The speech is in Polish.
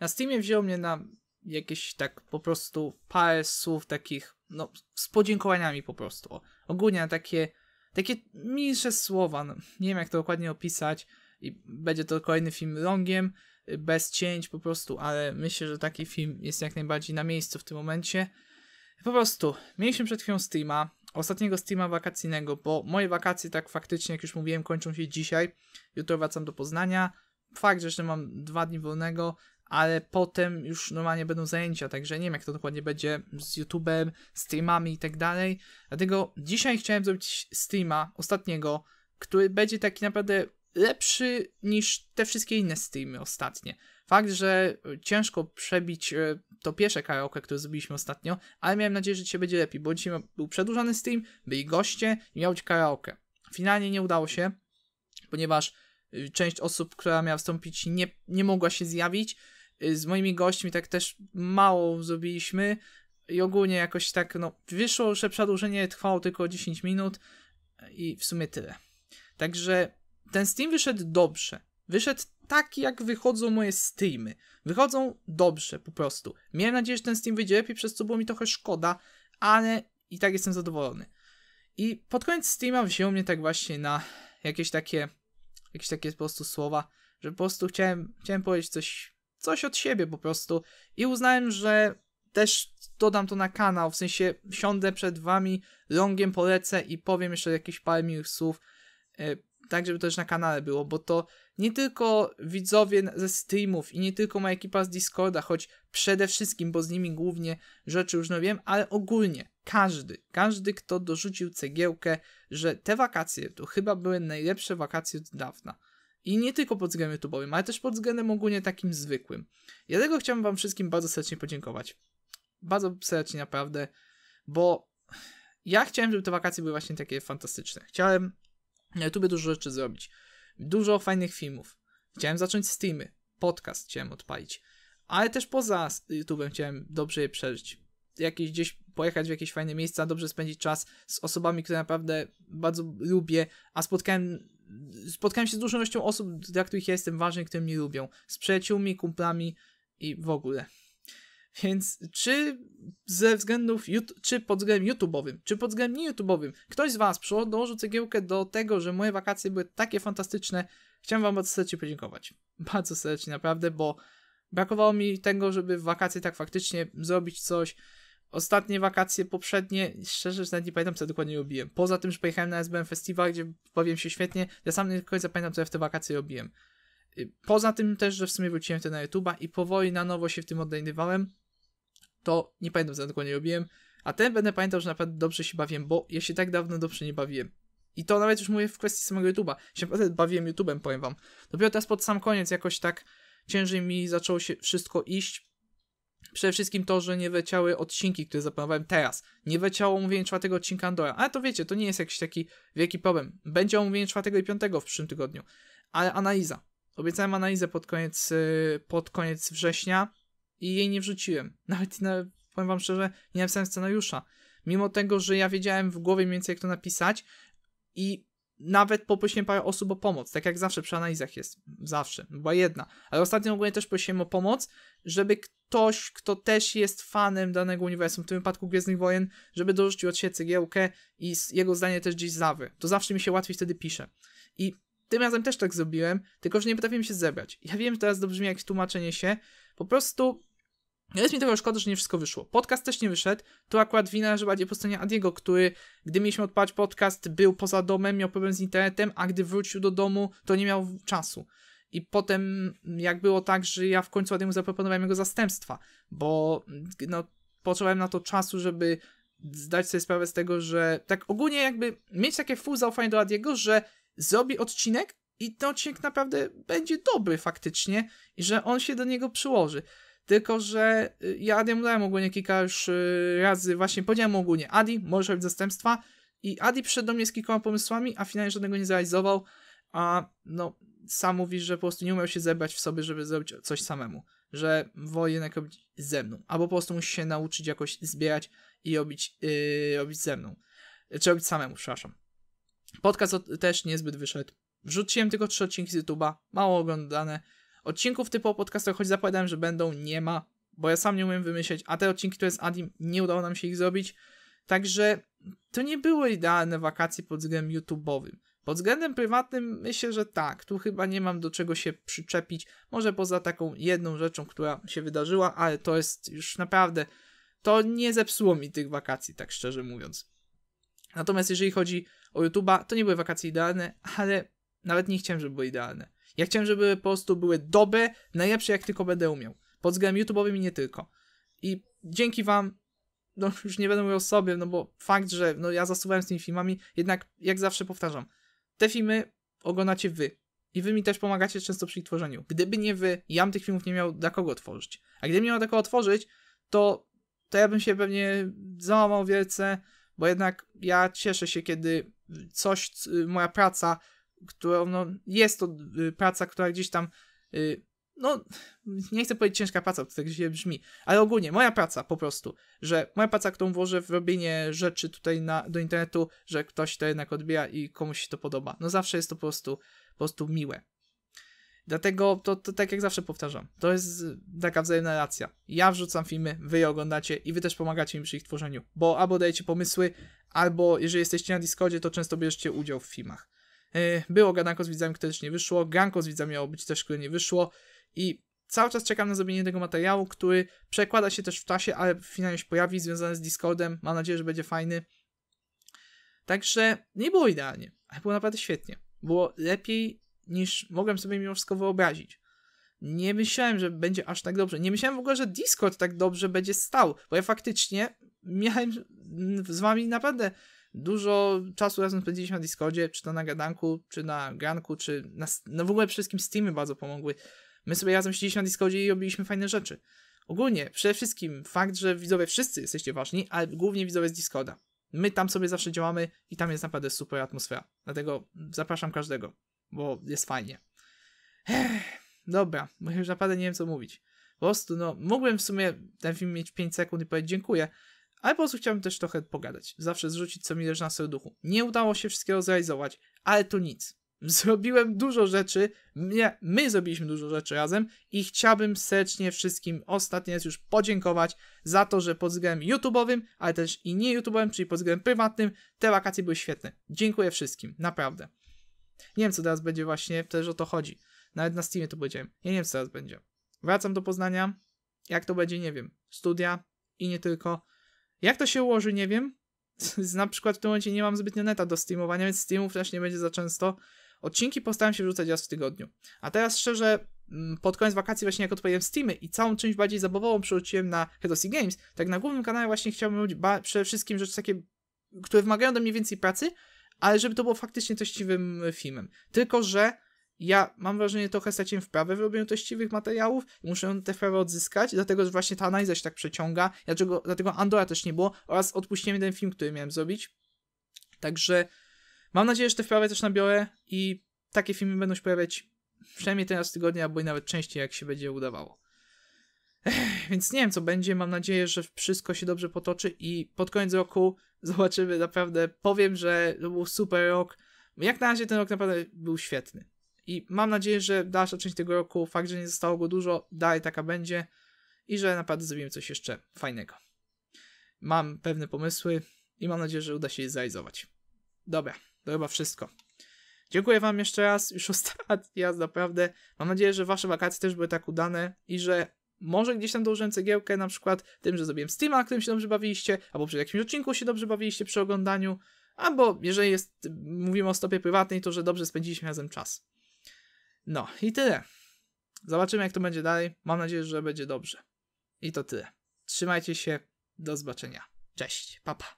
Na Steamie wziął mnie na jakieś tak po prostu parę słów takich, no, z podziękowaniami po prostu. Ogólnie na takie, takie mniejsze słowa, no, nie wiem jak to dokładnie opisać i będzie to kolejny film longiem, bez cięć po prostu, ale myślę, że taki film jest jak najbardziej na miejscu w tym momencie. Po prostu, mieliśmy przed chwilą Steama, ostatniego Steama wakacyjnego, bo moje wakacje tak faktycznie, jak już mówiłem, kończą się dzisiaj. Jutro wracam do Poznania. Fakt, że jeszcze mam dwa dni wolnego, ale potem już normalnie będą zajęcia, także nie wiem jak to dokładnie będzie z YouTube'em, streamami i tak dalej. Dlatego dzisiaj chciałem zrobić streama ostatniego, który będzie taki naprawdę lepszy niż te wszystkie inne streamy ostatnie. Fakt, że ciężko przebić e, to pierwsze karaoke, które zrobiliśmy ostatnio, ale miałem nadzieję, że dzisiaj będzie lepiej, bo dzisiaj był przedłużany stream, byli goście i miał być karaoke. Finalnie nie udało się, ponieważ y, część osób, która miała wstąpić, nie, nie mogła się zjawić, Y, z moimi gośćmi tak też mało zrobiliśmy i ogólnie jakoś tak, no, wyszło, że przedłużenie trwało tylko 10 minut i w sumie tyle. Także ten Steam wyszedł dobrze. Wyszedł tak, jak wychodzą moje Steamy. Wychodzą dobrze, po prostu. Miałem nadzieję, że ten Steam wyjdzie lepiej, przez co było mi trochę szkoda, ale i tak jestem zadowolony. I pod koniec Steama wziął mnie tak właśnie na jakieś takie, jakieś takie po prostu słowa, że po prostu chciałem, chciałem powiedzieć coś coś od siebie po prostu. I uznałem, że też dodam to na kanał, w sensie siądę przed wami, longiem polecę i powiem jeszcze jakieś parę miłych słów, e, tak żeby to też na kanale było, bo to nie tylko widzowie ze streamów i nie tylko moja ekipa z Discorda, choć przede wszystkim, bo z nimi głównie rzeczy już no wiem, ale ogólnie każdy, każdy kto dorzucił cegiełkę, że te wakacje to chyba były najlepsze wakacje od dawna i nie tylko pod względem YouTube'owym, ale też pod względem ogólnie takim zwykłym. Ja tego chciałbym wam wszystkim bardzo serdecznie podziękować. Bardzo serdecznie naprawdę, bo ja chciałem, żeby te wakacje były właśnie takie fantastyczne. Chciałem na YouTube dużo rzeczy zrobić. Dużo fajnych filmów. Chciałem zacząć streamy, podcast chciałem odpalić, ale też poza YouTube'em chciałem dobrze je przeżyć. Jakieś gdzieś pojechać w jakieś fajne miejsca, dobrze spędzić czas z osobami, które naprawdę bardzo lubię, a spotkałem spotkałem się z dużą ilością osób, dla których ja jestem ważny, które mnie lubią. Z przyjaciółmi, kumplami i w ogóle. Więc czy ze względów, czy pod względem YouTube'owym, czy pod względem nie YouTube'owym, ktoś z Was przyłożył cegiełkę do tego, że moje wakacje były takie fantastyczne, chciałem Wam bardzo serdecznie podziękować. Bardzo serdecznie, naprawdę, bo brakowało mi tego, żeby w wakacje tak faktycznie zrobić coś, ostatnie wakacje poprzednie, szczerze, że nawet nie pamiętam, co dokładnie robiłem. Poza tym, że pojechałem na SBM Festiwal, gdzie bawiłem się świetnie, ja sam nie do końca pamiętam, co ja w te wakacje robiłem. Y, poza tym też, że w sumie wróciłem to na YouTube'a i powoli na nowo się w tym odnajdywałem, to nie pamiętam, co dokładnie robiłem, a ten będę pamiętał, że naprawdę dobrze się bawiłem, bo ja się tak dawno dobrze nie bawiłem. I to nawet już mówię w kwestii samego YouTube'a. Się naprawdę bawiłem YouTube'em, powiem wam. Dopiero teraz pod sam koniec jakoś tak ciężej mi zaczęło się wszystko iść, Przede wszystkim to, że nie leciały odcinki, które zaplanowałem teraz. Nie leciało omówienie czwartego odcinka Andora. Ale to wiecie, to nie jest jakiś taki wielki problem. Będzie omówienie czwartego i piątego w przyszłym tygodniu. Ale analiza. Obiecałem analizę pod koniec, y, pod koniec września i jej nie wrzuciłem. Nawet, nawet powiem wam szczerze, nie napisałem scenariusza. Mimo tego, że ja wiedziałem w głowie mniej więcej jak to napisać i nawet poprosiłem parę osób o pomoc, tak jak zawsze przy analizach jest, zawsze, była jedna, ale ostatnio ogólnie też prosiłem o pomoc, żeby ktoś, kto też jest fanem danego uniwersum, w tym wypadku Gwiezdnych Wojen, żeby dorzucił od siebie cegiełkę i jego zdanie też gdzieś zawy. To zawsze mi się łatwiej wtedy pisze. I tym razem też tak zrobiłem, tylko że nie potrafiłem się zebrać. Ja wiem, że teraz dobrze, jak tłumaczenie się, po prostu no jest mi trochę szkoda, że nie wszystko wyszło. Podcast też nie wyszedł. Tu akurat wina, że bardziej po stronie Adiego, który, gdy mieliśmy odpalać podcast, był poza domem, miał problem z internetem, a gdy wrócił do domu, to nie miał czasu. I potem, jak było tak, że ja w końcu Adiemu zaproponowałem jego zastępstwa, bo no, potrzebowałem na to czasu, żeby zdać sobie sprawę z tego, że tak ogólnie jakby mieć takie full zaufanie do Adiego, że zrobi odcinek i ten odcinek naprawdę będzie dobry faktycznie i że on się do niego przyłoży. Tylko, że y, ja Adiemu dałem ogólnie kilka już y, razy, właśnie powiedziałem ogólnie, Adi, możesz robić zastępstwa i Adi przyszedł do mnie z kilkoma pomysłami, a finalnie żadnego nie zrealizował, a no sam mówi, że po prostu nie umiał się zebrać w sobie, żeby zrobić coś samemu, że woli jednak robić ze mną, albo po prostu musi się nauczyć jakoś zbierać i robić, yy, robić ze mną, czy robić samemu, przepraszam. Podcast też niezbyt wyszedł. Wrzuciłem tylko trzy odcinki z YouTube'a, mało oglądane, Odcinków typu o choć zapowiadałem, że będą, nie ma, bo ja sam nie umiem wymyśleć, a te odcinki, które z Adim, nie udało nam się ich zrobić. Także to nie były idealne wakacje pod względem YouTube'owym. Pod względem prywatnym myślę, że tak. Tu chyba nie mam do czego się przyczepić. Może poza taką jedną rzeczą, która się wydarzyła, ale to jest już naprawdę. To nie zepsuło mi tych wakacji, tak szczerze mówiąc. Natomiast jeżeli chodzi o YouTube'a, to nie były wakacje idealne, ale nawet nie chciałem, żeby były idealne. Ja chciałem, żeby po prostu były dobre, najlepsze jak tylko będę umiał. Pod względem YouTube'owym i nie tylko. I dzięki wam, no już nie będę mówił o sobie, no bo fakt, że no, ja zasuwałem z tymi filmami, jednak jak zawsze powtarzam, te filmy oglądacie wy. I wy mi też pomagacie często przy ich tworzeniu. Gdyby nie wy, ja bym tych filmów nie miał dla kogo tworzyć. A gdybym nie miał dla kogo otworzyć, to, to ja bym się pewnie załamał wielce, bo jednak ja cieszę się, kiedy coś, moja praca którą, no, jest to y, praca, która gdzieś tam, y, no, nie chcę powiedzieć ciężka praca, bo to tak źle brzmi, ale ogólnie moja praca po prostu, że moja praca, którą włożę w robienie rzeczy tutaj na, do internetu, że ktoś to jednak odbiera i komuś się to podoba. No zawsze jest to po prostu, po prostu miłe. Dlatego to, to tak jak zawsze powtarzam, to jest y, taka wzajemna relacja. Ja wrzucam filmy, wy je oglądacie i wy też pomagacie mi przy ich tworzeniu, bo albo dajecie pomysły, albo jeżeli jesteście na Discordzie, to często bierzecie udział w filmach. E, było gadanko z widzami, które też nie wyszło, ganko z widzami miało być też, które nie wyszło i cały czas czekam na zrobienie tego materiału, który przekłada się też w czasie, ale finalnie się pojawi, związany z Discordem, mam nadzieję, że będzie fajny. Także nie było idealnie, ale było naprawdę świetnie. Było lepiej niż mogłem sobie mimo wszystko wyobrazić. Nie myślałem, że będzie aż tak dobrze. Nie myślałem w ogóle, że Discord tak dobrze będzie stał, bo ja faktycznie miałem z wami naprawdę dużo czasu razem spędziliśmy na Discordzie, czy to na gadanku, czy na ganku, czy na, no w ogóle przede wszystkim Steamy bardzo pomogły. My sobie razem siedzieliśmy na Discordzie i robiliśmy fajne rzeczy. Ogólnie, przede wszystkim fakt, że widzowie wszyscy jesteście ważni, ale głównie widzowie z Discorda. My tam sobie zawsze działamy i tam jest naprawdę super atmosfera. Dlatego zapraszam każdego, bo jest fajnie. Ech, dobra, bo już naprawdę nie wiem co mówić. Po prostu, no, mogłem w sumie ten film mieć 5 sekund i powiedzieć dziękuję, ale po prostu chciałbym też trochę pogadać. Zawsze zrzucić co mi leży na serduchu. Nie udało się wszystkiego zrealizować, ale to nic. Zrobiłem dużo rzeczy, my, my zrobiliśmy dużo rzeczy razem i chciałbym serdecznie wszystkim ostatni raz już podziękować za to, że pod względem YouTube'owym, ale też i nie YouTube'owym, czyli pod względem prywatnym, te wakacje były świetne. Dziękuję wszystkim, naprawdę. Nie wiem, co teraz będzie właśnie, też o to chodzi. Nawet na Steamie to powiedziałem. Ja nie wiem, co teraz będzie. Wracam do Poznania. Jak to będzie, nie wiem. Studia i nie tylko jak to się ułoży, nie wiem. na przykład w tym momencie nie mam zbytnio neta do streamowania, więc streamów też nie będzie za często. Odcinki postaram się wrzucać raz w tygodniu. A teraz szczerze, mm, pod koniec wakacji właśnie jak odpaliłem Steamy i całą część bardziej zabawową przerzuciłem na Herosi Games, tak na głównym kanale właśnie chciałbym robić przede wszystkim rzeczy takie, które wymagają do mnie więcej pracy, ale żeby to było faktycznie treściwym filmem. Tylko, że ja mam wrażenie trochę straciłem wprawę w robieniu teściwych materiałów i muszę te wprawy odzyskać, dlatego że właśnie ta analiza się tak przeciąga, dlatego, dlatego Andora też nie było oraz odpuściłem ten film, który miałem zrobić. Także mam nadzieję, że te wprawy też nabiorę i takie filmy będą się pojawiać przynajmniej teraz w tygodniu, albo i nawet częściej, jak się będzie udawało. Ech, więc nie wiem, co będzie. Mam nadzieję, że wszystko się dobrze potoczy i pod koniec roku zobaczymy. Naprawdę powiem, że to był super rok. Jak na razie ten rok naprawdę był świetny. I mam nadzieję, że dalsza część tego roku, fakt, że nie zostało go dużo, dalej taka będzie i że naprawdę zrobimy coś jeszcze fajnego. Mam pewne pomysły i mam nadzieję, że uda się je zrealizować. Dobra, to chyba wszystko. Dziękuję Wam jeszcze raz, już ostatni raz naprawdę. Mam nadzieję, że Wasze wakacje też były tak udane i że może gdzieś tam dołożyłem cegiełkę, na przykład tym, że zrobiłem streama, na którym się dobrze bawiliście, albo przy jakimś odcinku się dobrze bawiliście przy oglądaniu, albo jeżeli jest, mówimy o stopie prywatnej, to że dobrze spędziliśmy razem czas. No i tyle. Zobaczymy, jak to będzie dalej. Mam nadzieję, że będzie dobrze. I to tyle. Trzymajcie się. Do zobaczenia. Cześć. Papa. Pa.